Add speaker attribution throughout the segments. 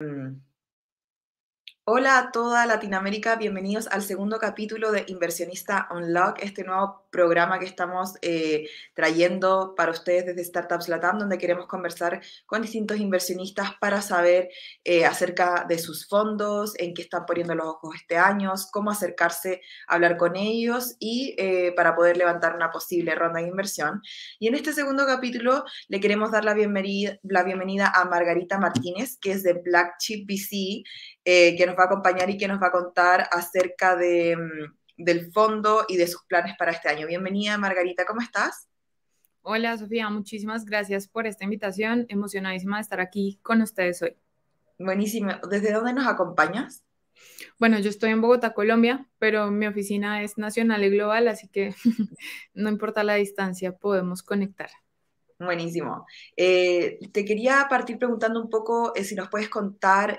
Speaker 1: 嗯。Hola a toda Latinoamérica, bienvenidos al segundo capítulo de Inversionista Unlock, este nuevo programa que estamos eh, trayendo para ustedes desde Startups Latam, donde queremos conversar con distintos inversionistas para saber eh, acerca de sus fondos, en qué están poniendo los ojos este año, cómo acercarse a hablar con ellos y eh, para poder levantar una posible ronda de inversión. Y en este segundo capítulo le queremos dar la bienvenida, la bienvenida a Margarita Martínez, que es de Black Chip VC. Eh, que nos va a acompañar y que nos va a contar acerca de, mm, del fondo y de sus planes para este año. Bienvenida, Margarita, ¿cómo estás? Hola, Sofía,
Speaker 2: muchísimas gracias por esta invitación. Emocionadísima de estar aquí con ustedes hoy. Buenísimo. ¿Desde dónde nos acompañas? Bueno, yo estoy en Bogotá, Colombia, pero mi oficina es nacional y global, así que no importa la distancia, podemos conectar.
Speaker 1: Buenísimo. Eh, te quería partir preguntando un poco eh, si nos puedes contar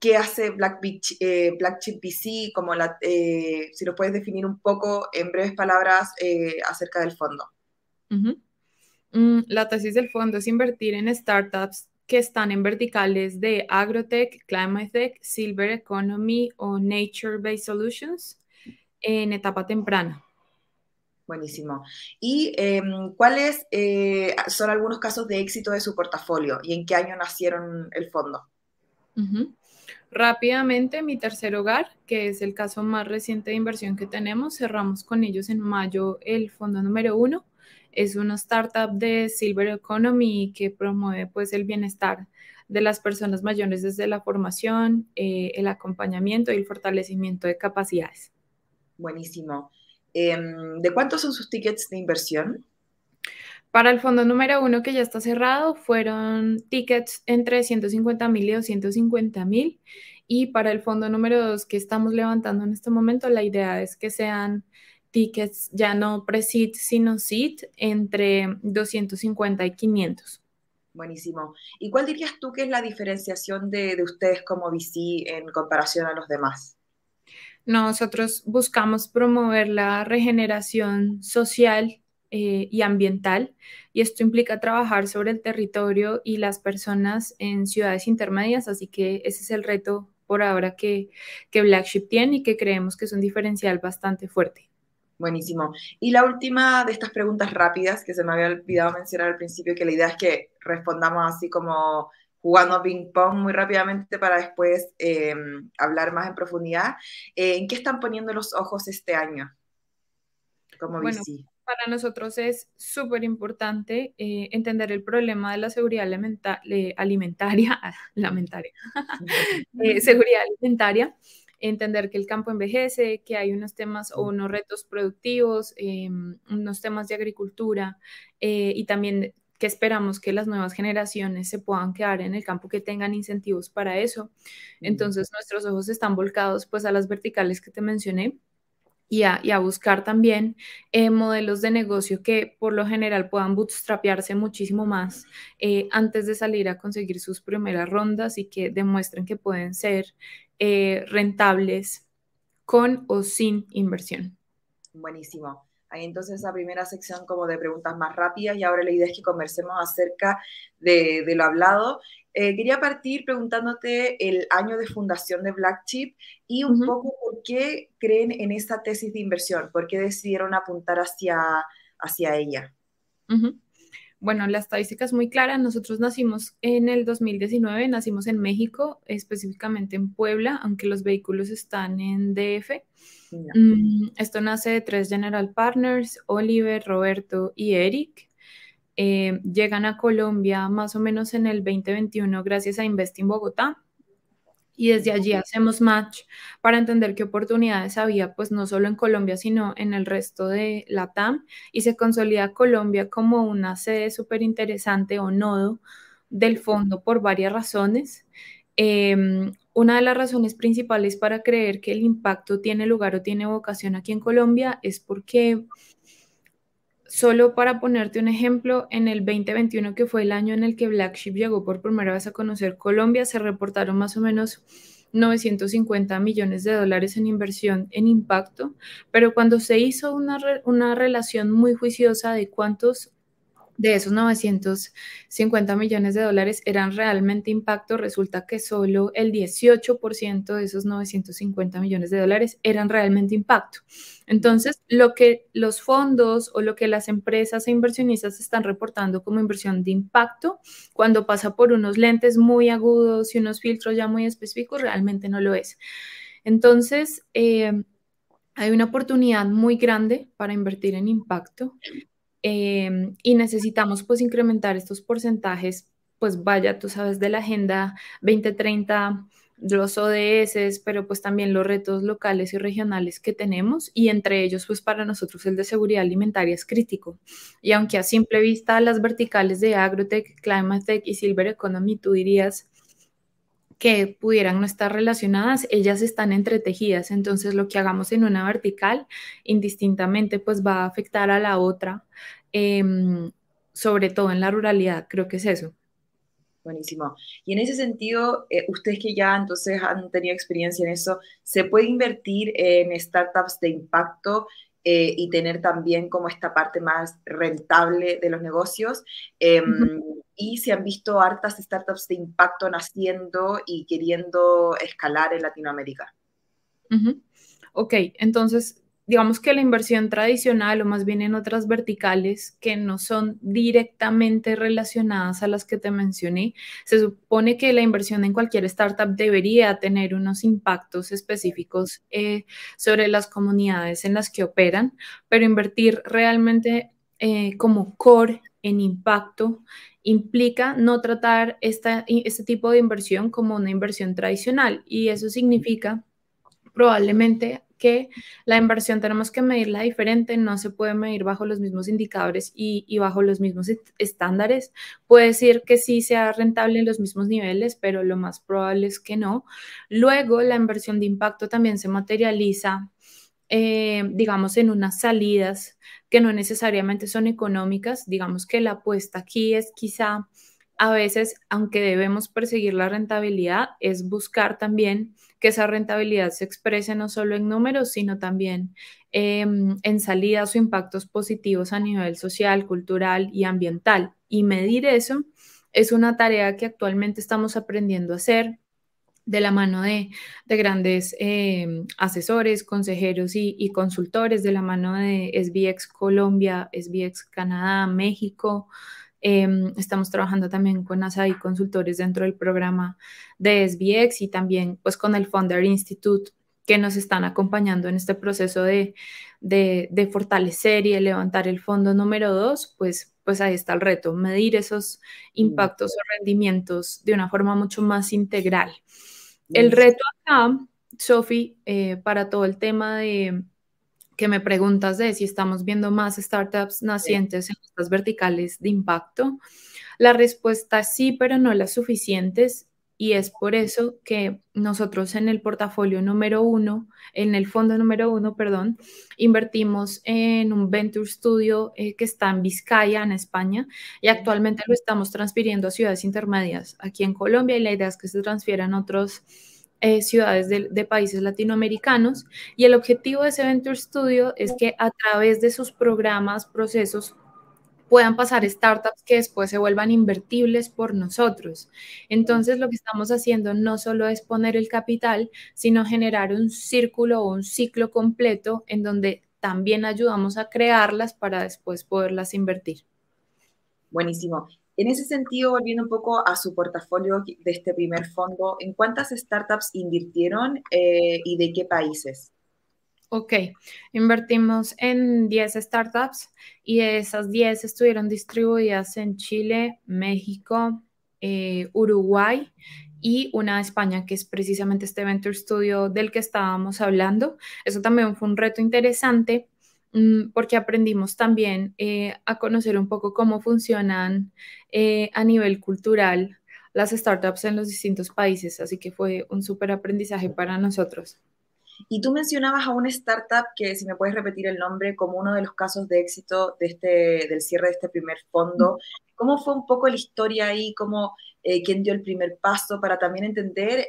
Speaker 1: qué hace Black, Beach, eh, Chip BC, eh, si lo puedes definir un poco en breves palabras eh, acerca del fondo.
Speaker 2: Mm, la tesis del fondo es invertir en startups que están en verticales de agrotech, climate tech, silver economy o nature-based solutions en etapa temprana.
Speaker 1: Buenísimo. ¿Y em, cuáles son algunos casos de éxito de su portafolio y en qué año nacieron el fondo?
Speaker 2: Rápidamente, mi tercer hogar, que es el caso más reciente de inversión que tenemos, cerramos con ellos en mayo el fondo número uno. Es una startup de Silver Economy que promueve pues el bienestar de las personas mayores desde la formación, eh, el acompañamiento y el fortalecimiento de capacidades.
Speaker 1: Buenísimo. Em, ¿De cuántos son sus tickets de inversión? Para el fondo
Speaker 2: número uno que ya está cerrado fueron tickets entre 150 mil y 250 mil. Y para el fondo número dos que estamos levantando en este momento, la idea es que sean tickets ya no pre sino sit entre 250 y 500. Buenísimo.
Speaker 1: ¿Y cuál dirías tú que es la diferenciación de, de ustedes como VC en comparación a los demás?
Speaker 2: Nosotros buscamos promover la regeneración social eh, y ambiental, y esto implica trabajar sobre el territorio y las personas en ciudades intermedias, así que ese es el reto por ahora que, que Black tiene y que creemos que es un diferencial
Speaker 1: bastante fuerte. Buenísimo. Y la última de estas preguntas rápidas que se me había olvidado mencionar al principio, que la idea es que respondamos así como jugando ping-pong muy rápidamente para después eh, hablar más en profundidad. Eh, ¿En qué están poniendo los ojos este año? Como
Speaker 2: para nosotros es súper importante eh, entender el problema de la seguridad alimentaria, eh, seguridad alimentaria, entender que el campo envejece, que hay unos temas o unos retos productivos, eh, unos temas de agricultura y también que esperamos que las nuevas generaciones se puedan quedar en el campo, que tengan incentivos para eso. Entonces nuestros ojos están volcados pues a las verticales que te mencioné, y a, buscar también eh, modelos de negocio que por lo general puedan bootstrapearse muchísimo más eh, antes de salir a conseguir sus primeras rondas y que demuestren que pueden ser eh, rentables con o sin inversión.
Speaker 1: Buenísimo. Ahí entonces esa primera sección como de preguntas más rápidas y ahora la idea es que conversemos acerca de, lo hablado. Eh, quería partir preguntándote el año de fundación de Black Chip y un poco por qué creen en esta tesis de inversión, por qué decidieron apuntar hacia, hacia ella.
Speaker 2: Bueno, la estadística es muy clara. Nosotros nacimos en el 2019, nacimos en México, específicamente en Puebla, aunque los vehículos están en DF. Mm, esto nace de tres General Partners, Oliver, Roberto y Eric. Eh, llegan a Colombia más o menos en el 2021 gracias a Invest in Bogotá y desde allí hacemos match para entender qué oportunidades había, pues no solo en Colombia, sino en el resto de la TAM y se consolida Colombia como una sede súper interesante o nodo del fondo por varias razones. Em, una de las razones principales para creer que el impacto tiene lugar o tiene vocación aquí en Colombia es porque Solo para ponerte un ejemplo, en el 2021, que fue el año en el que Black Ship llegó por primera vez a conocer Colombia, se reportaron más o menos 950 millones de dólares en inversión en impacto, pero cuando se hizo una, una relación muy juiciosa de cuántos de esos 950 millones de dólares eran realmente impacto, resulta que solo el 18% de esos 950 millones de dólares eran realmente impacto. Entonces, lo que los fondos o lo que las empresas e inversionistas están reportando como inversión de impacto, cuando pasa por unos lentes muy agudos y unos filtros ya muy específicos, realmente no lo es. Entonces, eh, hay una oportunidad muy grande para invertir en impacto. Em, y necesitamos pues incrementar estos porcentajes, pues vaya, tú sabes de la Agenda 2030, los ODS, pero pues también los retos locales y regionales que tenemos y entre ellos pues para nosotros el de seguridad alimentaria es crítico. Y aunque a simple vista las verticales de AgroTech, Climatech y Silver Economy tú dirías que pudieran no estar relacionadas, ellas están entretejidas, entonces lo que hagamos en una vertical indistintamente pues va a afectar a la otra, em, sobre todo en la ruralidad, creo que es eso.
Speaker 1: Buenísimo. Y en ese sentido, eh, ustedes que ya entonces han tenido experiencia en eso, ¿se puede invertir en startups de impacto eh, y tener también como esta parte más rentable de los negocios. Em, y se han visto hartas startups de impacto naciendo y queriendo escalar en Latinoamérica.
Speaker 2: Ok, entonces digamos que la inversión tradicional o más bien en otras verticales que no son directamente relacionadas a las que te mencioné, se supone que la inversión en cualquier startup debería tener unos impactos específicos eh, sobre las comunidades en las que operan, pero invertir realmente eh, como core en impacto implica no tratar esta, este tipo de inversión como una inversión tradicional y eso significa probablemente que la inversión tenemos que medirla diferente, no se puede medir bajo los mismos indicadores y, bajo los mismos estándares. Puede decir que sí sea rentable en los mismos niveles, pero lo más probable es que no. Luego, la inversión de impacto también se materializa eh, digamos, en unas salidas que no necesariamente son económicas. Digamos que la apuesta aquí es quizá, a veces, aunque debemos perseguir la rentabilidad, es buscar también que esa rentabilidad se exprese no solo en números, sino también em, en salidas o impactos positivos a nivel social, cultural y ambiental. Y medir eso es una tarea que actualmente estamos aprendiendo a hacer de la mano de, grandes em, asesores, consejeros y, y, consultores, de la mano de SBX Colombia, SBX Canadá, México, Em, estamos trabajando también con y consultores dentro del programa de SBX y también pues con el Founder Institute que nos están acompañando en este proceso de, de, fortalecer y levantar el fondo número 2, pues, pues ahí está el reto, medir esos impactos o rendimientos de una forma mucho más integral. El reto acá, Sofi, eh, para todo el tema de, que me preguntas de si estamos viendo más startups nacientes en estas verticales de impacto, la respuesta es sí, pero no las suficientes. Y es por eso que nosotros en el portafolio número uno, en el fondo número uno, perdón, invertimos en un Venture Studio eh, que está en Vizcaya, en España, y actualmente lo estamos transfiriendo a ciudades intermedias aquí en Colombia y la idea es que se transfieran otros eh, ciudades de, de, países latinoamericanos y el objetivo de ese Venture Studio es que a través de sus programas, procesos, puedan pasar startups que después se vuelvan invertibles por nosotros. Entonces, lo que estamos haciendo no solo es poner el capital, sino generar un círculo o un ciclo completo en donde también ayudamos a crearlas para después poderlas invertir.
Speaker 1: Buenísimo. En ese sentido, volviendo un poco a su portafolio de este primer fondo, ¿en cuántas startups invirtieron eh, y de qué países? Ok,
Speaker 2: invertimos en 10 startups y esas 10 estuvieron distribuidas en Chile, México, eh, Uruguay y una de España, que es precisamente este Venture Studio del que estábamos hablando. Eso también fue un reto interesante Mm, porque aprendimos también eh, a conocer un poco cómo funcionan eh, a nivel cultural las startups en los distintos países,
Speaker 1: así que fue un súper aprendizaje para nosotros. Y tú mencionabas a una startup que, si me puedes repetir el nombre, como uno de los casos de éxito de este, del cierre de este primer fondo. ¿Cómo fue un poco la historia ahí? ¿Cómo, eh, ¿Quién dio el primer paso para también entender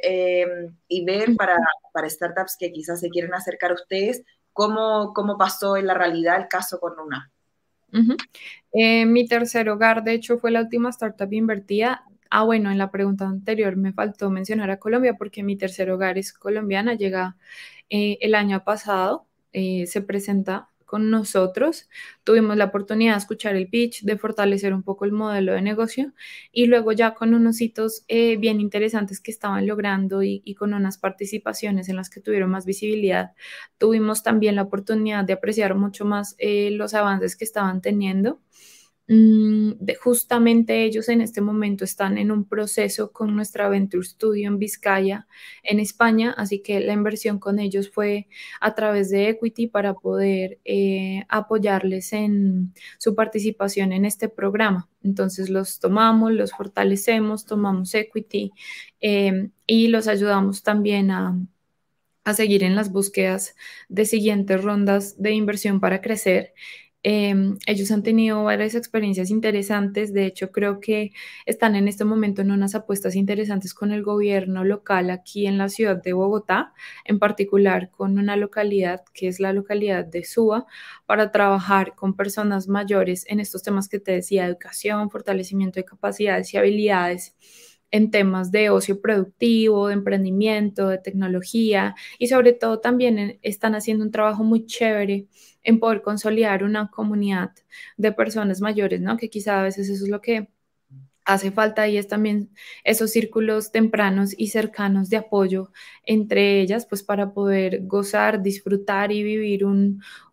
Speaker 1: y ver para, para startups que quizás se quieren acercar a ustedes cómo, cómo pasó en la realidad el caso con una.
Speaker 2: Eh, mi tercer hogar, de hecho, fue la última startup invertida. Ah, bueno, en la pregunta anterior me faltó mencionar a Colombia porque mi tercer hogar es colombiana, llega eh, el año pasado, eh, se presenta con nosotros. Tuvimos la oportunidad de escuchar el pitch, de fortalecer un poco el modelo de negocio y luego ya con unos hitos eh, bien interesantes que estaban logrando y, con unas participaciones en las que tuvieron más visibilidad, tuvimos también la oportunidad de apreciar mucho más eh, los avances que estaban teniendo. Mm, justamente ellos en este momento están en un proceso con nuestra Venture Studio en Vizcaya, en España, así que la inversión con ellos fue a través de Equity para poder eh, apoyarles en su participación en este programa. Entonces los tomamos, los fortalecemos, tomamos Equity eh, y los ayudamos también a, a seguir en las búsquedas de siguientes rondas de inversión para crecer. Em, ellos han tenido varias experiencias interesantes, de hecho creo que están en este momento en unas apuestas interesantes con el gobierno local aquí en la ciudad de Bogotá, en particular con una localidad que es la localidad de Suba, para trabajar con personas mayores en estos temas que te decía, educación, fortalecimiento de capacidades y habilidades en temas de ocio productivo, de emprendimiento, de tecnología y sobre todo también están haciendo un trabajo muy chévere en poder consolidar una comunidad de personas mayores, ¿no? Que quizá a veces eso es lo que hace falta y es también esos círculos tempranos y cercanos de apoyo entre ellas, pues para poder gozar, disfrutar y vivir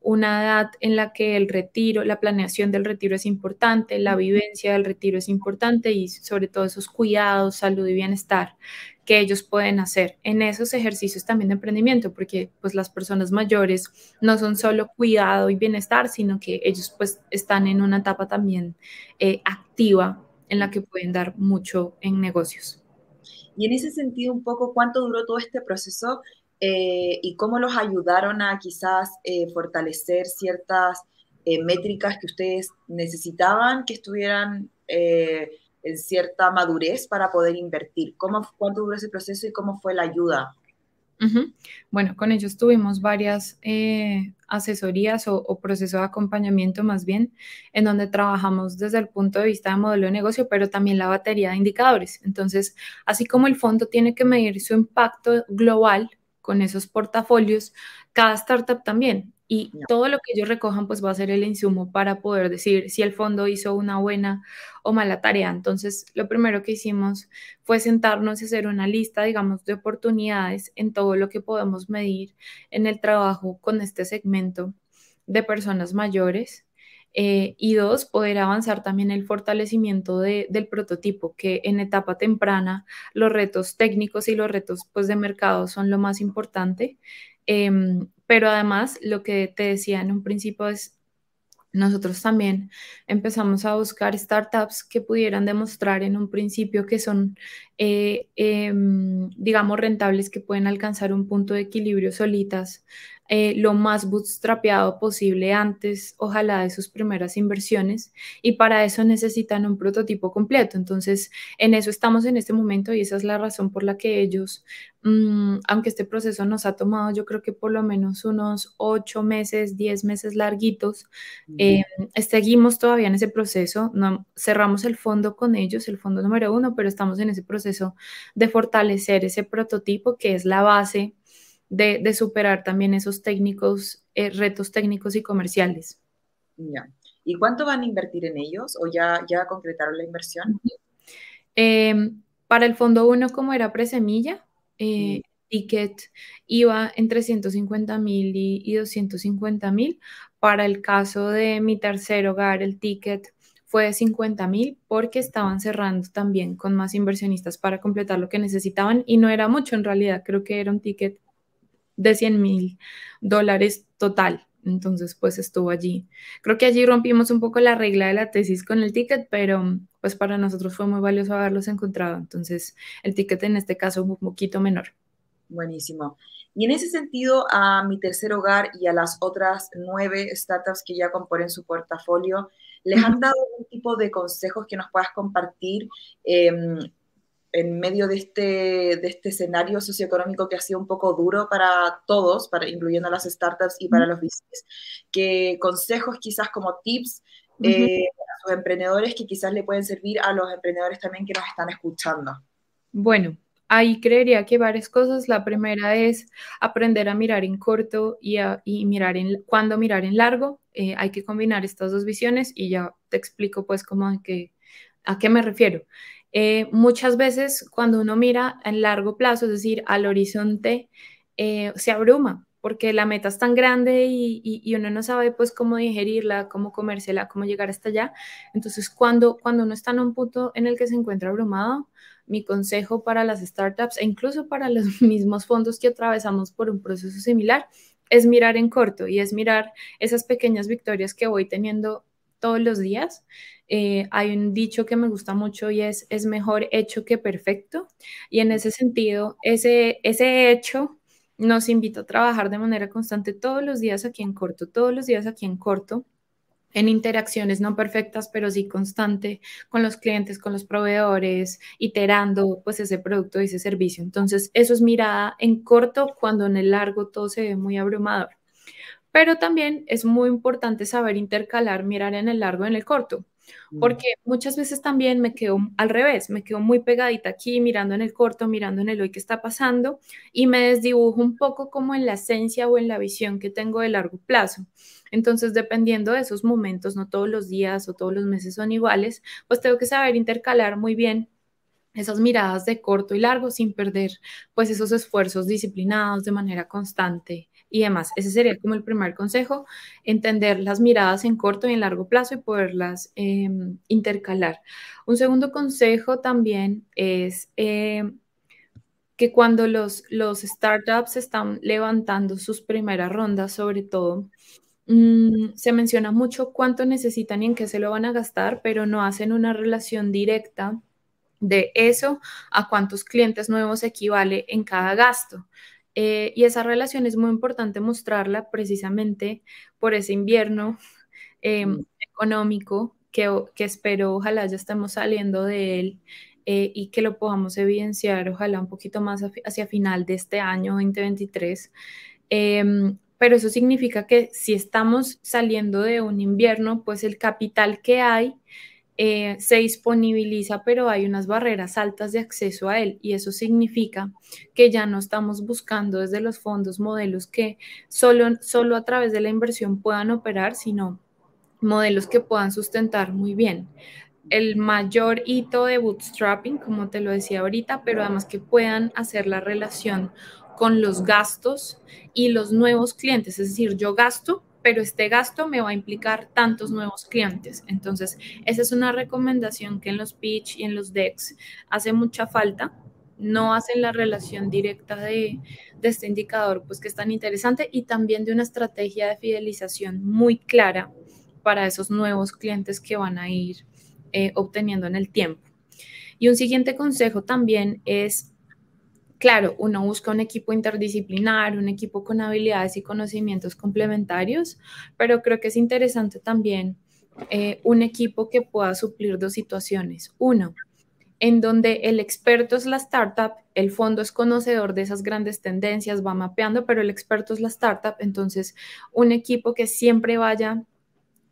Speaker 2: una edad en la que el retiro, la planeación del retiro es importante, la vivencia del retiro es importante y sobre todo esos cuidados, salud y bienestar que ellos pueden hacer en esos ejercicios también de emprendimiento, porque pues las personas mayores no son solo cuidado y bienestar, sino que ellos pues están en una etapa también eh, activa en la que pueden dar mucho en negocios.
Speaker 1: Y en ese sentido, un poco, ¿cuánto duró todo este proceso eh, y cómo los ayudaron a quizás eh, fortalecer ciertas eh, métricas que ustedes necesitaban que estuvieran en cierta madurez para poder invertir? ¿Cómo, ¿Cuánto duró ese proceso y cómo fue la ayuda
Speaker 2: bueno, con ellos tuvimos varias eh, asesorías o, o, proceso de acompañamiento más bien, en donde trabajamos desde el punto de vista de modelo de negocio, pero también la batería de indicadores. Entonces, así como el fondo tiene que medir su impacto global con esos portafolios, cada startup también. Y todo lo que ellos recojan pues va a ser el insumo para poder decir si el fondo hizo una buena o mala tarea. Entonces, lo primero que hicimos fue sentarnos y hacer una lista, digamos, de oportunidades en todo lo que podemos medir en el trabajo con este segmento de personas mayores, eh, y dos, poder avanzar también el fortalecimiento del prototipo, que en etapa temprana los retos técnicos y los retos pues, de mercado son lo más importante. Em, pero además, lo que te decía en un principio es, nosotros también empezamos a buscar startups que pudieran demostrar en un principio que son, eh, em, digamos, rentables, que pueden alcanzar un punto de equilibrio solitas eh, lo más bootstrapeado posible antes, ojalá, de sus primeras inversiones y para eso necesitan un prototipo completo. Entonces, en eso estamos en este momento y esa es la razón por la que ellos, mm, aunque este proceso nos ha tomado yo creo que por lo menos unos ocho meses, diez meses larguitos, eh, seguimos todavía en ese proceso, cerramos el fondo con ellos, el fondo número uno, pero estamos en ese proceso de fortalecer ese prototipo que es la base de, superar también esos técnicos, eh, retos técnicos
Speaker 1: y comerciales. ¿Y cuánto van a invertir en ellos o ya, ya concretaron la inversión?
Speaker 2: Em, para el fondo 1, como era presemilla, eh, ticket iba entre 150 mil y, y 250 mil. Para el caso de mi tercer hogar, el ticket fue de 50 mil porque estaban cerrando también con más inversionistas para completar lo que necesitaban y no era mucho en realidad, creo que era un ticket de 100 mil dólares total. Entonces, pues estuvo allí. Creo que allí rompimos un poco la regla de la tesis con el ticket, pero pues para nosotros fue muy valioso haberlos encontrado. Entonces, el ticket en este caso fue un poquito menor.
Speaker 1: Buenísimo. Y en ese sentido, a mi tercer hogar y a las otras nueve startups que ya componen su portafolio, ¿les han dado algún tipo de consejos que nos puedas compartir? Em, en medio de este, de este escenario socioeconómico que ha sido un poco duro para todos, para, incluyendo las startups y para los business, ¿qué consejos quizás como tips eh, a sus emprendedores que quizás le pueden servir a los emprendedores también que nos están escuchando?
Speaker 2: Bueno, ahí creería que varias cosas. La primera es aprender a mirar en corto y, mirar en cuando mirar en largo. Eh, hay que combinar estas dos visiones y ya te explico pues cómo que, a qué me refiero. Eh, muchas veces cuando uno mira en largo plazo, es decir, al horizonte, eh, se abruma porque la meta es tan grande y, uno no sabe pues cómo digerirla, cómo comérsela, cómo llegar hasta allá. Entonces, cuando, cuando uno está en un punto en el que se encuentra abrumado, mi consejo para las startups e incluso para los mismos fondos que atravesamos por un proceso similar es mirar en corto y es mirar esas pequeñas victorias que voy teniendo todos los días. Eh, hay un dicho que me gusta mucho y es, es mejor hecho que perfecto. Y en ese sentido, ese, ese hecho nos invita a trabajar de manera constante todos los días aquí en corto, todos los días aquí en corto en interacciones no perfectas, pero sí constante con los clientes, con los proveedores, iterando pues ese producto y ese servicio. Entonces, eso es mirada en corto cuando en el largo todo se ve muy abrumador. Pero también es muy importante saber intercalar, mirar en el largo y en el corto, mm. porque muchas veces también me quedo al revés, me quedo muy pegadita aquí, mirando en el corto, mirando en el hoy que está pasando, y me desdibujo un poco como en la esencia o en la visión que tengo de largo plazo. Entonces, dependiendo de esos momentos, no todos los días o todos los meses son iguales, pues tengo que saber intercalar muy bien esas miradas de corto y largo sin perder pues esos esfuerzos disciplinados de manera constante y demás. Ese sería como el primer consejo, entender las miradas en corto y en largo plazo y poderlas em, intercalar. Un segundo consejo también es... Em, que cuando los, los startups están levantando sus primeras rondas, sobre todo, mm, se menciona mucho cuánto necesitan y en qué se lo van a gastar, pero no hacen una relación directa de eso a cuántos clientes nuevos equivale en cada gasto. Eh, y esa relación es muy importante mostrarla precisamente por ese invierno eh, mm. económico que, espero, ojalá ya estemos saliendo de él eh, y que lo podamos evidenciar, ojalá un poquito más hacia final de este año 2023. Em, pero eso significa que si estamos saliendo de un invierno, pues el capital que hay eh, se disponibiliza, pero hay unas barreras altas de acceso a él y eso significa que ya no estamos buscando desde los fondos modelos que solo, solo a través de la inversión puedan operar, sino modelos que puedan sustentar muy bien el mayor hito de bootstrapping, como te lo decía ahorita, pero además que puedan hacer la relación con los gastos y los nuevos clientes. Es decir, yo gasto, pero este gasto me va a implicar tantos nuevos clientes. Entonces, esa es una recomendación que en los pitch y en los decks hace mucha falta. No hacen la relación directa de, este indicador, pues que es tan interesante, y también de una estrategia de fidelización muy clara para esos nuevos clientes que van a ir eh, obteniendo en el tiempo. Y un siguiente consejo también es claro, uno busca un equipo interdisciplinar, un equipo con habilidades y conocimientos complementarios, pero creo que es interesante también eh, un equipo que pueda suplir dos situaciones. Uno, en donde el experto es la startup, el fondo es conocedor de esas grandes tendencias, va mapeando, pero el experto es la startup, entonces un equipo que siempre vaya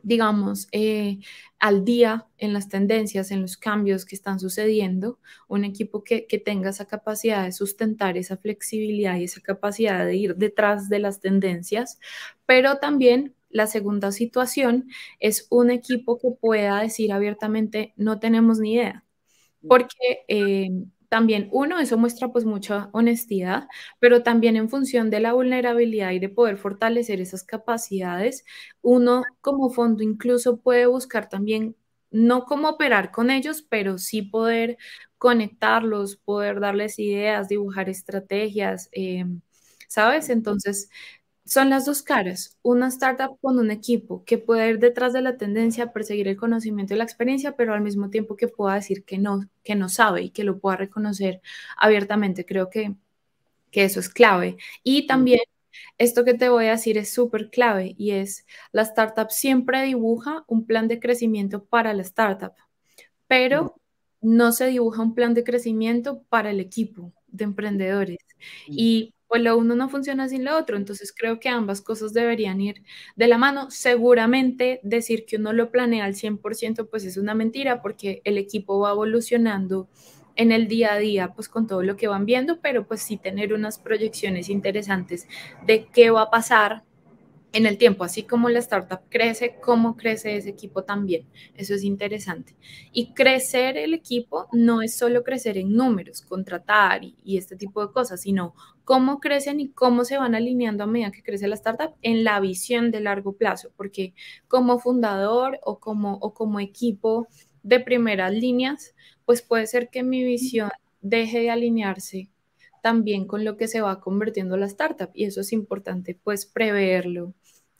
Speaker 2: digamos, eh, al día en las tendencias, en los cambios que están sucediendo, un equipo que, tenga esa capacidad de sustentar esa flexibilidad y esa capacidad de ir detrás de las tendencias, pero también... La segunda situación es un equipo que pueda decir abiertamente, no tenemos ni idea, mm. porque eh, también uno, eso muestra pues mucha honestidad, pero también en función de la vulnerabilidad y de poder fortalecer esas capacidades, uno como fondo incluso puede buscar también no cómo operar con ellos, pero sí poder conectarlos, poder darles ideas, dibujar estrategias, em, ¿sabes? Entonces, son las dos caras. Una startup con un equipo que puede ir detrás de la tendencia a perseguir el conocimiento y la experiencia, pero al mismo tiempo que pueda decir que no, que no sabe y que lo pueda reconocer abiertamente. Creo que, que eso es clave. Y también esto que te voy a decir es súper clave y es la startup siempre dibuja un plan de crecimiento para la startup, pero no se dibuja un plan de crecimiento para el equipo de emprendedores. Y pues lo uno no funciona sin lo otro. Entonces creo que ambas cosas deberían ir de la mano. Seguramente decir que uno lo planea al 100% pues es una mentira porque el equipo va evolucionando en el día a día pues con todo lo que van viendo, pero pues sí tener unas proyecciones interesantes de qué va a pasar en el tiempo, así como la startup crece, cómo crece ese equipo también. Eso es interesante. Y crecer el equipo no es solo crecer en números, contratar y, este tipo de cosas, sino cómo crecen y cómo se van alineando a medida que crece la startup en la visión de largo plazo, porque como fundador o como, o como equipo de primeras líneas, pues puede ser que mi visión deje de alinearse también con lo que se va convirtiendo la startup y eso es importante pues preverlo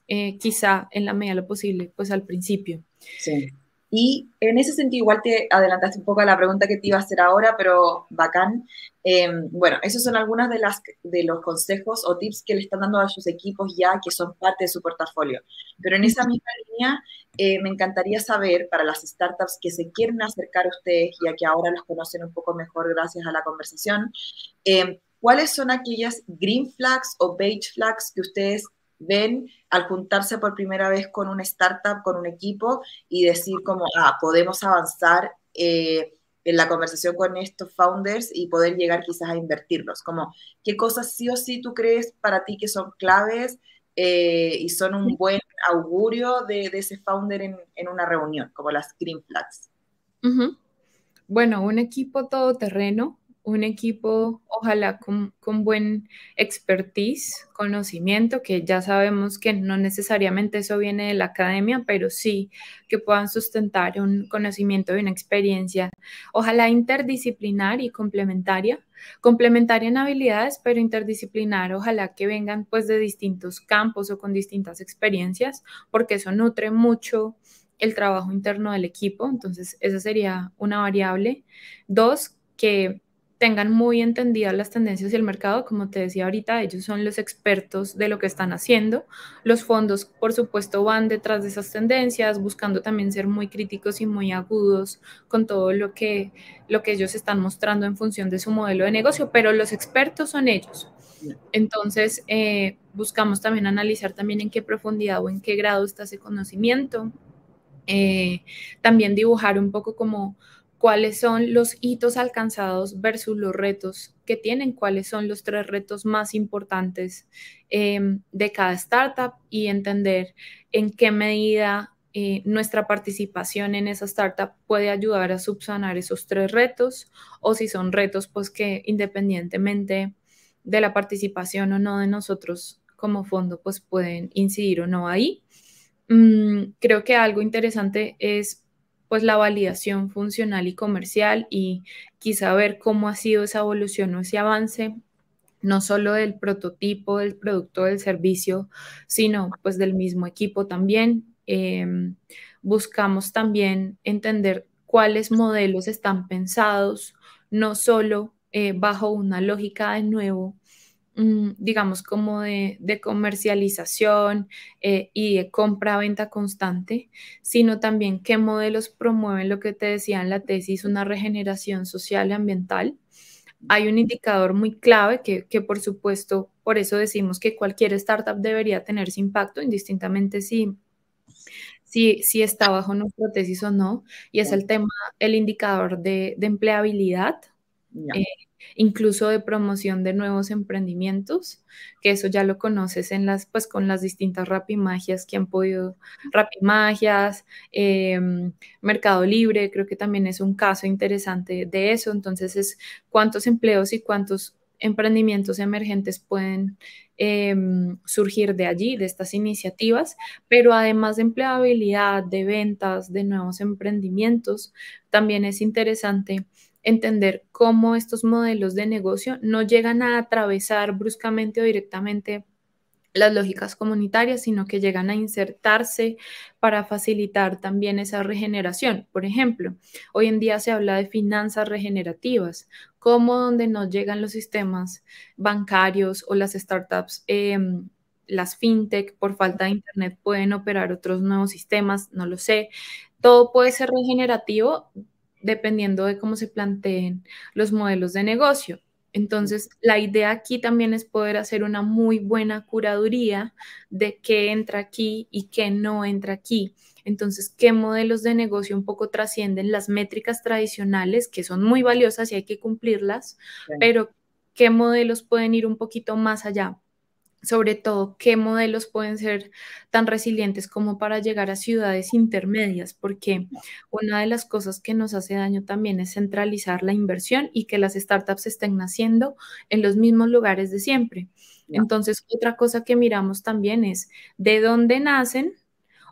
Speaker 2: eh,
Speaker 1: quizá en la media, lo posible, pues al principio. Sí. Y en ese sentido, igual te adelantaste un poco a la pregunta que te iba a hacer ahora, pero bacán. Em, bueno, esos son algunos de, las, de los consejos o tips que le están dando a sus equipos ya que son parte de su portafolio. Pero en esa misma línea, eh, me encantaría saber para las startups que se quieren acercar a ustedes, ya que ahora los conocen un poco mejor gracias a la conversación, em, ¿cuáles son aquellas green flags o beige flags que ustedes ven al juntarse por primera vez con una startup, con un equipo y decir como, ah, podemos avanzar eh, en la conversación con estos founders y poder llegar quizás a invertirlos? Como, ¿qué cosas sí o sí tú crees para ti que son claves eh, y son un buen augurio de, ese founder en, una reunión, como las Green Flags?
Speaker 2: Bueno, un equipo todoterreno un equipo, ojalá con, buen expertise, conocimiento, que ya sabemos que no necesariamente eso viene de la academia, pero sí que puedan sustentar un conocimiento y una experiencia, ojalá interdisciplinar y complementaria, complementaria en habilidades, pero interdisciplinar, ojalá que vengan pues de distintos campos o con distintas experiencias, porque eso nutre mucho el trabajo interno del equipo, entonces esa sería una variable. Dos, que tengan muy entendidas las tendencias del mercado. Como te decía ahorita, ellos son los expertos de lo que están haciendo. Los fondos, por supuesto, van detrás de esas tendencias, buscando también ser muy críticos y muy agudos con todo lo que, lo que ellos están mostrando en función de su modelo de negocio, pero los expertos son ellos. Entonces, eh, buscamos también analizar también en qué profundidad o en qué grado está ese conocimiento. Eh, también dibujar un poco como cuáles son los hitos alcanzados versus los retos que tienen, cuáles son los tres retos más importantes em, de cada startup y entender en qué medida eh, nuestra participación en esa startup puede ayudar a subsanar esos tres retos o si son retos pues que independientemente de la participación o no de nosotros como fondo pues pueden incidir o no ahí. Mm, creo que algo interesante es pues la validación funcional y comercial y quizá ver cómo ha sido esa evolución o ese avance no solo del prototipo, del producto, del servicio, sino pues del mismo equipo también. Em, buscamos también entender cuáles modelos están pensados, no solo eh, bajo una lógica de nuevo Mm, digamos, como de, comercialización eh, y de compra-venta constante, sino también qué modelos promueven lo que te decía en la tesis, una regeneración social y ambiental. Hay un indicador muy clave que, por supuesto, por eso decimos que cualquier startup debería tener ese impacto, indistintamente si, si, está bajo nuestra tesis o no, y es el tema, el indicador de, empleabilidad incluso de promoción de nuevos emprendimientos, que eso ya lo conoces en las, pues con las distintas rapimagias que han podido, rapimagias, em, Mercado Libre, creo que también es un caso interesante de eso, entonces es cuántos empleos y cuántos emprendimientos emergentes pueden em, surgir de allí, de estas iniciativas, pero además de empleabilidad, de ventas, de nuevos emprendimientos, también es interesante entender cómo estos modelos de negocio no llegan a atravesar bruscamente o directamente las lógicas comunitarias, sino que llegan a insertarse para facilitar también esa regeneración. Por ejemplo, hoy en día se habla de finanzas regenerativas, cómo donde no llegan los sistemas bancarios o las startups. Em, las fintech por falta de internet pueden operar otros nuevos sistemas, no lo sé. Todo puede ser regenerativo dependiendo de cómo se planteen los modelos de negocio. Entonces, la idea aquí también es poder hacer una muy buena curaduría de qué entra aquí y qué no entra aquí. Entonces, qué modelos de negocio un poco trascienden las métricas tradicionales, que son muy valiosas y hay que cumplirlas, pero qué modelos pueden ir un poquito más allá sobre todo qué modelos pueden ser tan resilientes como para llegar a ciudades intermedias, porque una de las cosas que nos hace daño también es centralizar la inversión y que las startups estén naciendo en los mismos lugares de siempre. Entonces, otra cosa que miramos también es de dónde nacen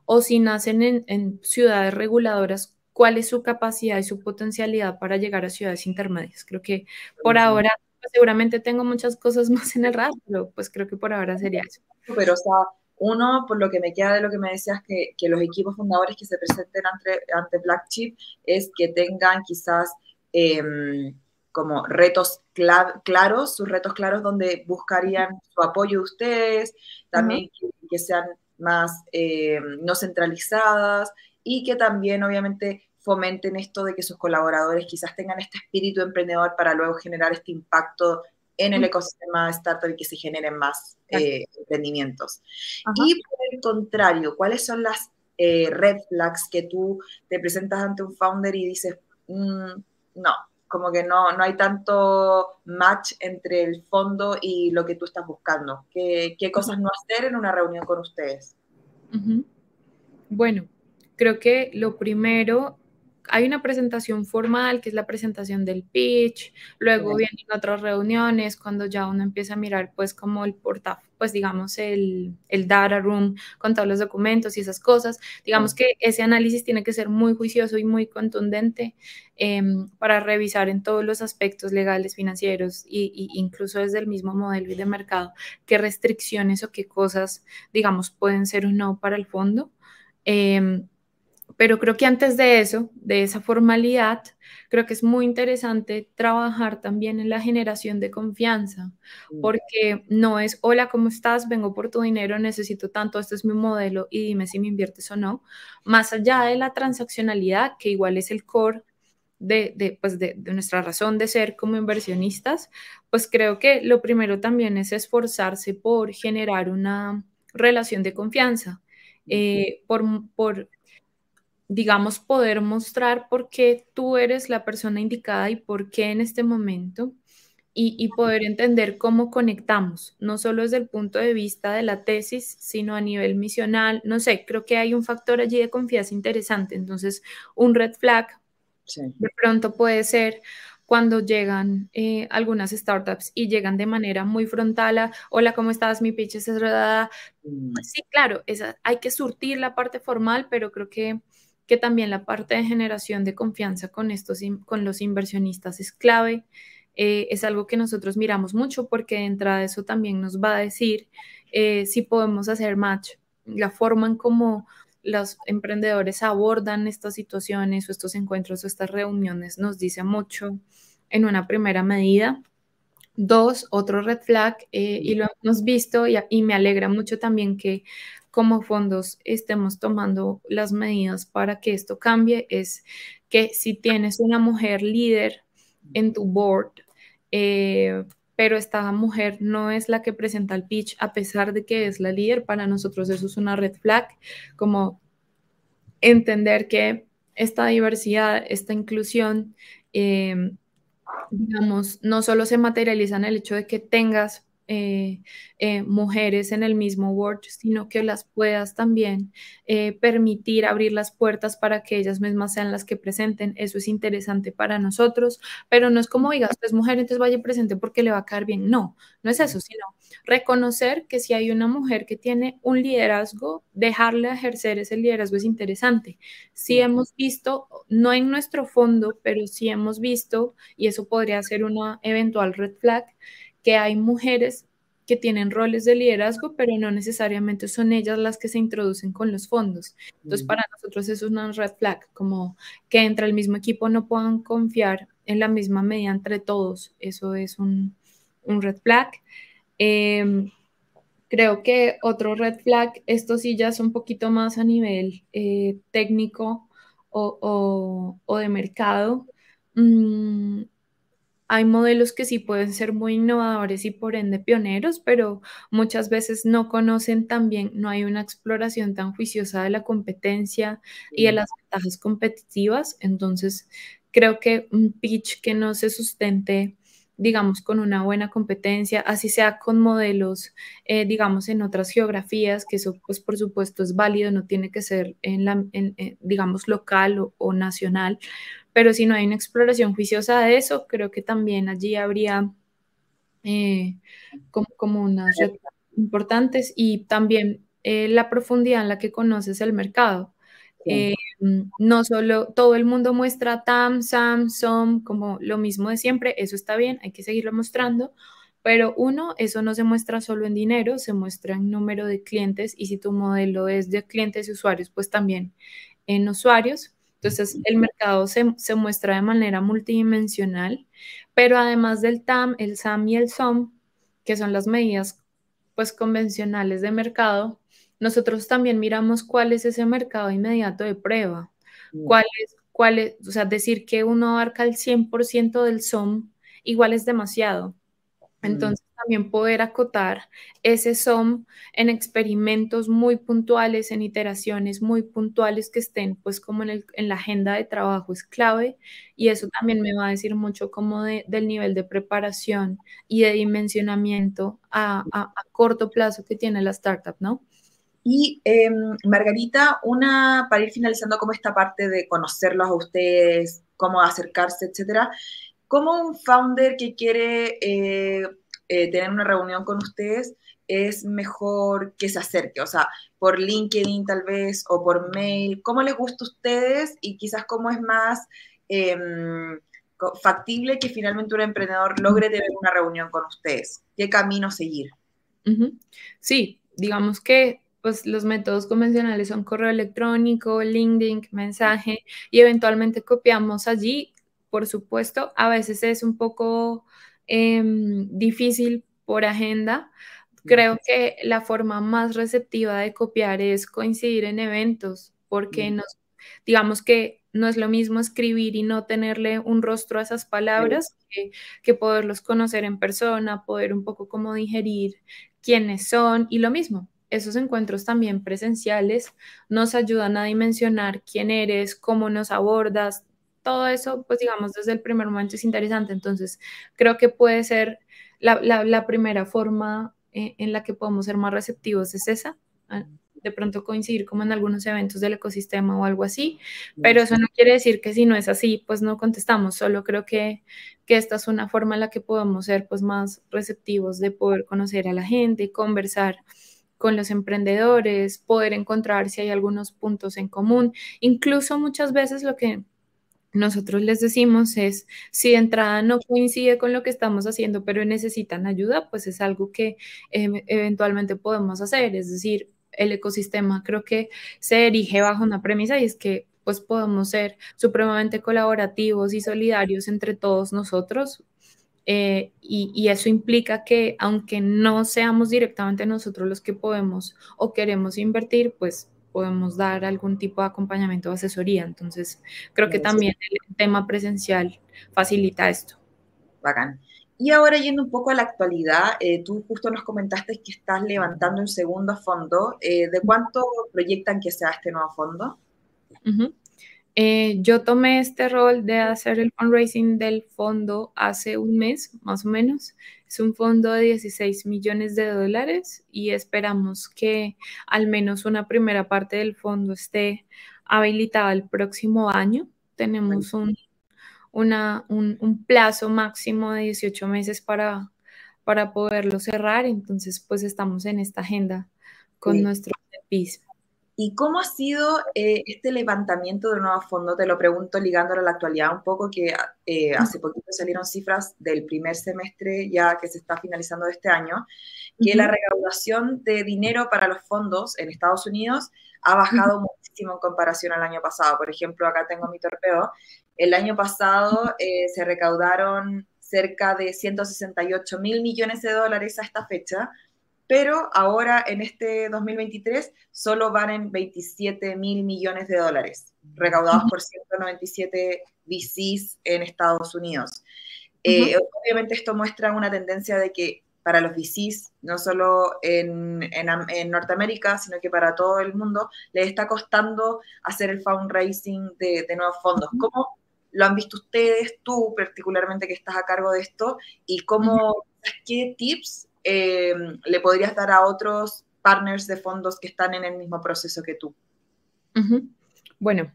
Speaker 2: o si nacen en, ciudades reguladoras, cuál es su capacidad y su potencialidad para llegar a ciudades intermedias. Creo que por ahora pues, seguramente tengo muchas
Speaker 1: cosas más en el rap, pues creo que por ahora sería eso. Pero, o sea, uno, por lo que me queda de lo que me decías, que, que los equipos fundadores que se presenten ante, Black Chip es que tengan quizás em, como retos claros, sus retos claros donde buscarían su apoyo de ustedes, también que, sean más em, no centralizadas y que también obviamente fomenten esto de que sus colaboradores quizás tengan este espíritu emprendedor para luego generar este impacto en el mm. ecosistema startup y que se generen más eh, emprendimientos. Y por el contrario, ¿cuáles son las eh, red flags que tú te presentas ante un founder y dices, mm, no, como que no, no hay tanto match entre el fondo y lo que tú estás buscando? ¿Qué, cosas no hacer en una reunión con ustedes?
Speaker 2: Bueno, creo
Speaker 1: que lo primero hay una presentación
Speaker 2: formal, que es la presentación del pitch, luego vienen otras reuniones, cuando ya uno empieza a mirar pues como el portafolio, pues digamos el, el, data room con todos los documentos y esas cosas. Digamos que ese análisis tiene que ser muy juicioso y muy contundente em, para revisar en todos los aspectos legales, financieros e incluso desde el mismo modelo y de mercado qué restricciones o qué cosas, digamos, pueden ser o no para el fondo. Em, pero creo que antes de eso, de esa formalidad, creo que es muy interesante trabajar también en la generación de confianza, mm. porque no es, hola, ¿cómo estás? Vengo por tu dinero, necesito tanto, este es mi modelo y dime si me inviertes o no. Más allá de la transaccionalidad, que igual es el core de, pues, nuestra razón de ser como inversionistas, pues creo que lo primero también es esforzarse por generar una relación de confianza, eh, por digamos, poder mostrar por qué tú eres la persona indicada y por qué en este momento. Y, poder entender cómo conectamos, no solo desde el punto de vista de la tesis, sino a nivel misional. No sé, creo que hay un factor allí de confianza interesante. Entonces, un red flag de pronto puede ser cuando llegan eh, algunas startups y llegan de manera muy frontal a, hola, ¿cómo estás? Mi pitch es rodada. Mm. Sí, claro, hay que surtir la parte formal, pero creo que que también la parte de generación de confianza con, estos, con los inversionistas es clave. Eh, es algo que nosotros miramos mucho porque de entrada eso también nos va a decir eh, si podemos hacer match, la forma en cómo los emprendedores abordan estas situaciones o estos encuentros o estas reuniones nos dice mucho en una primera medida. Dos, otro red flag, eh, y lo hemos visto y, y, me alegra mucho también que como fondos estemos tomando las medidas para que esto cambie es que si tienes una mujer líder en tu board, eh, pero esta mujer no es la que presenta el pitch a pesar de que es la líder, para nosotros eso es una red flag, como entender que esta diversidad, esta inclusión, eh, digamos, no solo se materializa en el hecho de que tengas eh, eh, mujeres en el mismo Word, sino que las puedas también eh, permitir abrir las puertas para que ellas mismas sean las que presenten. Eso es interesante para nosotros, pero no es como digas, es mujer, entonces vaya presente porque le va a caer bien. No, no es eso, sino reconocer que si hay una mujer que tiene un liderazgo, dejarle ejercer ese liderazgo es interesante. Si hemos visto, no en nuestro fondo, pero si hemos visto, y eso podría ser una eventual red flag, que hay mujeres que tienen roles de liderazgo, pero no necesariamente son ellas las que se introducen con los fondos. Entonces, mm. para nosotros es una red flag, como que entre el mismo equipo no puedan confiar en la misma medida entre todos. Eso es un, red flag. Em, creo que otro red flag, esto sí ya es un poquito más a nivel eh, técnico o, de mercado. Mm, hay modelos que sí pueden ser muy innovadores y por ende pioneros, pero muchas veces no conocen tan bien, no hay una exploración tan juiciosa de la competencia y de las ventajas competitivas. Entonces, creo que un pitch que no se sustente digamos, con una buena competencia, así sea con modelos, eh, digamos, en otras geografías, que eso, pues, por supuesto, es válido, no tiene que ser en la, eh, digamos, local o, nacional, pero si no hay una exploración juiciosa de eso, creo que también allí habría eh, como, como, unas importantes y también eh, la profundidad en la que conoces el mercado. Eh, no solo todo el mundo muestra TAM, SAM, SOM, como lo mismo de siempre, eso está bien, hay que seguirlo mostrando, pero uno, eso no se muestra solo en dinero, se muestra en número de clientes y si tu modelo es de clientes y usuarios, pues también en usuarios. Entonces, el mercado se, muestra de manera multidimensional, pero además del TAM, el SAM y el SOM, que son las medidas pues convencionales de mercado, nosotros también miramos cuál es ese mercado inmediato de prueba, mm. cuál es, cuál o sea, decir que uno abarca el 100% del SOM igual es demasiado. Mm. Entonces, también poder acotar ese SOM en experimentos muy puntuales, en iteraciones muy puntuales que estén pues como en, el, en la agenda de trabajo es clave y eso también me va a decir mucho como del nivel de preparación y de dimensionamiento
Speaker 1: a, a, corto plazo que tiene la startup, ¿no? Y em, Margarita, una para ir finalizando como esta parte de conocerlos a ustedes, cómo acercarse, etcétera. como un founder que quiere eh, eh, tener una reunión con ustedes, es mejor que se acerque, o sea, por LinkedIn tal vez o por mail, cómo les gusta a ustedes y quizás cómo es más em, factible que finalmente un emprendedor logre tener una reunión con ustedes, qué camino seguir.
Speaker 2: Sí, digamos que pues los métodos convencionales son correo electrónico, LinkedIn, mensaje y eventualmente copiamos allí, por supuesto, a veces es un poco Em, difícil por agenda. Creo que la forma más receptiva de copiar es coincidir en eventos, porque nos, digamos que no es lo mismo escribir y no tenerle un rostro a esas palabras que, que, poderlos conocer en persona, poder un poco como digerir quiénes son y lo mismo. Esos encuentros también presenciales nos ayudan a dimensionar quién eres, cómo nos abordas, todo eso, pues digamos, desde el primer momento es interesante. Entonces, creo que puede ser la, primera forma eh, en, la que podemos ser más receptivos, es esa. Ah, de pronto coincidir como en algunos eventos del ecosistema o algo así, pero eso no quiere decir que si no es así, pues no contestamos, solo creo que, que esta es una forma en la que podemos ser pues más receptivos de poder conocer a la gente, conversar con los emprendedores, poder encontrar si hay algunos puntos en común. Incluso muchas veces lo que nosotros les decimos es, si de entrada no coincide con lo que estamos haciendo, pero necesitan ayuda, pues es algo que em, eventualmente podemos hacer. Es decir, el ecosistema creo que se erige bajo una premisa y es que pues podemos ser supremamente colaborativos y solidarios entre todos nosotros. Eh, y eso implica que aunque no seamos directamente nosotros los que podemos o queremos invertir, pues podemos dar algún tipo de acompañamiento o asesoría. Entonces,
Speaker 1: creo que también
Speaker 2: el tema presencial facilita esto. Bacán.
Speaker 1: Y ahora yendo un poco a la actualidad, eh, tú justo nos comentaste que estás levantando un segundo fondo. Eh, ¿De cuánto proyectan que sea este nuevo fondo?
Speaker 2: Uh eh, yo tomé este rol de hacer el fundraising del fondo hace un mes, más o menos. Es un fondo de 16 millones de dólares y esperamos que al menos una primera parte del fondo esté habilitada el próximo año. Tenemos un, plazo máximo de 18 meses para, poderlo
Speaker 1: cerrar, entonces pues estamos en esta agenda con nuestro PIS. ¿Y cómo ha sido eh, este levantamiento de nuevos fondos? Te lo pregunto ligándolo a la actualidad un poco, que eh, hace poquito salieron cifras del primer semestre ya que se está finalizando de este año, que la recaudación de dinero para los fondos en Estados Unidos ha bajado muchísimo en comparación al año pasado. Por ejemplo, acá tengo mi torpeo. El año pasado eh, se recaudaron cerca de 168 mil millones de dólares a esta fecha, pero ahora en este 2023 solo van en 27 mil millones de dólares, recaudados por 197 VCs en Estados Unidos. Eh, obviamente esto muestra una tendencia de que para los VCs, no solo en, Norteamérica, sino que para todo el mundo, les está costando hacer el fundraising de, nuevos fondos. ¿Cómo lo han visto ustedes, tú particularmente que estás a cargo de esto, y cómo, qué tips eh, le podrías dar a otros partners de fondos que están en el mismo proceso que tú?
Speaker 2: Bueno,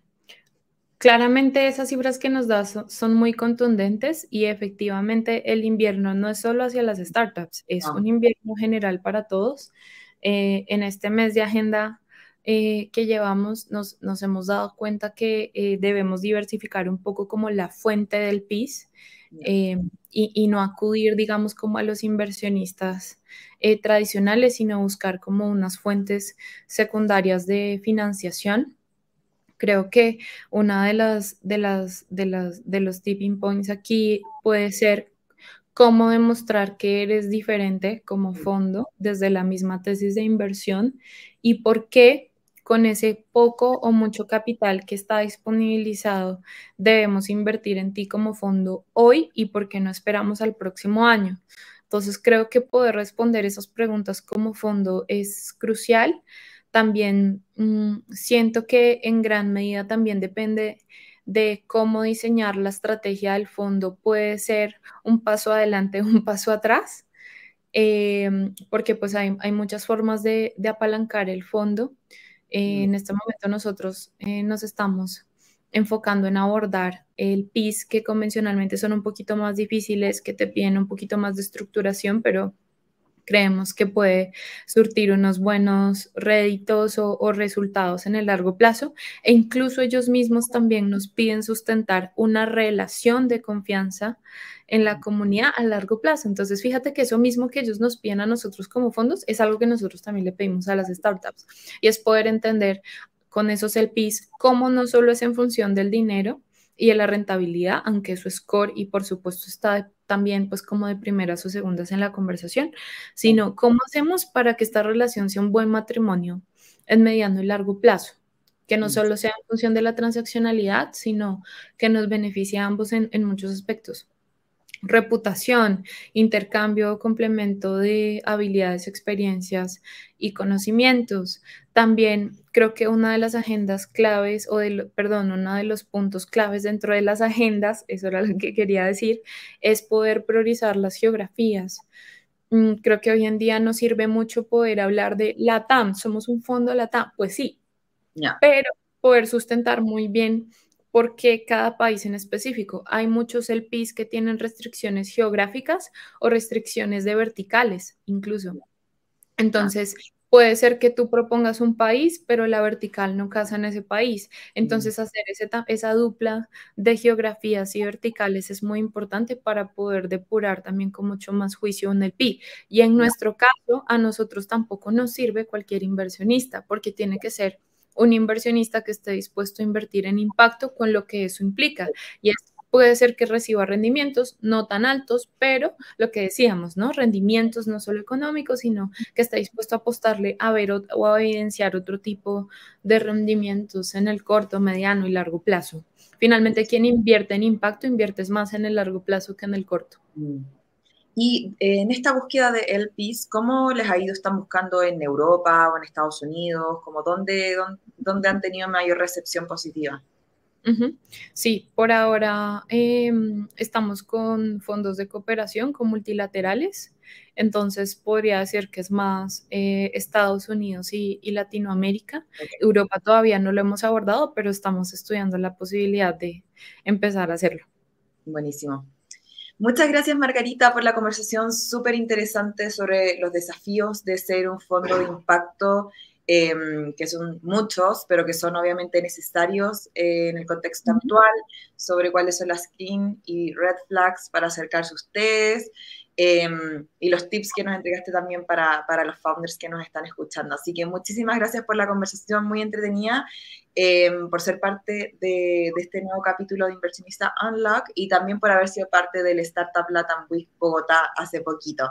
Speaker 2: claramente esas cifras que nos das son, muy contundentes y efectivamente el invierno no es solo hacia las startups, es un invierno general para todos. Eh, en este mes de agenda eh, que llevamos, nos, hemos dado cuenta que debemos diversificar un poco como la fuente del PIS. Eh, y, no acudir, digamos, como a los inversionistas eh, tradicionales, sino buscar como unas fuentes secundarias de financiación. Creo que una de las de las de los tipping points aquí puede ser cómo demostrar que eres diferente como fondo desde la misma tesis de inversión y por qué con ese poco o mucho capital que está disponibilizado, debemos invertir en ti como fondo hoy y por qué no esperamos al próximo año. Entonces creo que poder responder esas preguntas como fondo es crucial. También mm, siento que en gran medida también depende de cómo diseñar la estrategia del fondo. Puede ser un paso adelante, un paso atrás. Em, porque pues hay, muchas formas de, de apalancar el fondo en este momento nosotros eh, nos estamos enfocando en abordar el PIS, que convencionalmente son un poquito más difíciles, que te piden un poquito más de estructuración, pero creemos que puede surtir unos buenos réditos o, resultados en el largo plazo. E incluso ellos mismos también nos piden sustentar una relación de confianza en la comunidad a largo plazo. Entonces, fíjate que eso mismo que ellos nos piden a nosotros como fondos es algo que nosotros también le pedimos a las startups y es poder entender con esos PIS cómo no solo es en función del dinero, y en la rentabilidad, aunque su score y por supuesto está también pues como de primeras o segundas en la conversación, sino cómo hacemos para que esta relación sea un buen matrimonio en mediano y largo plazo, que no solo sea en función de la transaccionalidad, sino que nos beneficie a ambos en muchos aspectos reputación, intercambio, complemento de habilidades, experiencias y conocimientos. También creo que una de las agendas claves, o de, perdón, uno de los puntos claves dentro de las agendas, eso era lo que quería decir, es poder priorizar las geografías. Mm, creo que hoy en día no sirve mucho poder hablar de la TAM, somos un fondo de la TAM, pues sí, pero poder sustentar muy bien porque cada país en específico. Hay muchos elpis que tienen restricciones geográficas o restricciones de verticales, incluso. Ah. Entonces, puede ser que tú propongas un país, pero la vertical no casa en ese país. Entonces, hacer esa dupla de geografías y verticales es muy importante para poder depurar también con mucho más juicio en el PI. Y en nuestro caso, a nosotros tampoco nos sirve cualquier inversionista, porque tiene que ser un inversionista que esté dispuesto a invertir en impacto con lo que eso implica. Y puede ser que reciba rendimientos no tan altos, pero lo que decíamos, ¿no? Rendimientos no solo económicos, sino que está dispuesto a apostarle a ver o, a evidenciar otro tipo de rendimientos en el corto, mediano y largo plazo. Finalmente, quien invierte en impacto
Speaker 1: invierte más en el largo plazo que en el corto. Mm. Y eh, en esta búsqueda de LPs, ¿cómo les ha ido? ¿Están buscando en Europa o en Estados Unidos? ¿Cómo, dónde, dónde, han tenido mayor recepción positiva?
Speaker 2: Sí, por ahora em, estamos con fondos de cooperación, con multilaterales, entonces podría decir que es más eh, Estados Unidos y, Latinoamérica. Europa todavía no lo hemos abordado, pero estamos estudiando la posibilidad de empezar a hacerlo.
Speaker 1: Buenísimo. Muchas gracias, Margarita, por la conversación súper interesante sobre los desafíos de ser un fondo de impacto, em, que son muchos, pero que son obviamente necesarios eh, en el contexto actual, sobre cuáles son las green y red flags para acercarse a ustedes, Em, y los tips que nos entregaste también para, los founders que nos están escuchando. Así que muchísimas gracias por la conversación muy entretenida, em, por ser parte de, este nuevo capítulo de Inversionista Unlock y también por haber sido parte del Startup Latam Week Bogotá hace poquito.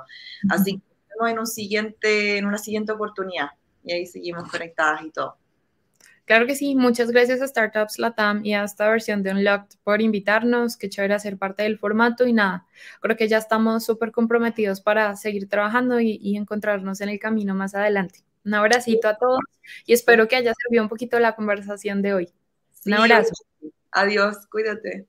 Speaker 1: Así que nos vemos en, un siguiente, en una siguiente oportunidad y ahí seguimos conectadas y todo.
Speaker 2: Claro que sí, muchas gracias a Startups Latam y a esta versión de Unlocked por invitarnos, qué chévere ser parte del formato y nada, creo que ya estamos súper comprometidos para seguir trabajando y, encontrarnos en el camino más adelante. Un abracito a todos y espero que haya servido un poquito la conversación de hoy.
Speaker 1: Un abrazo. Adiós, cuídate.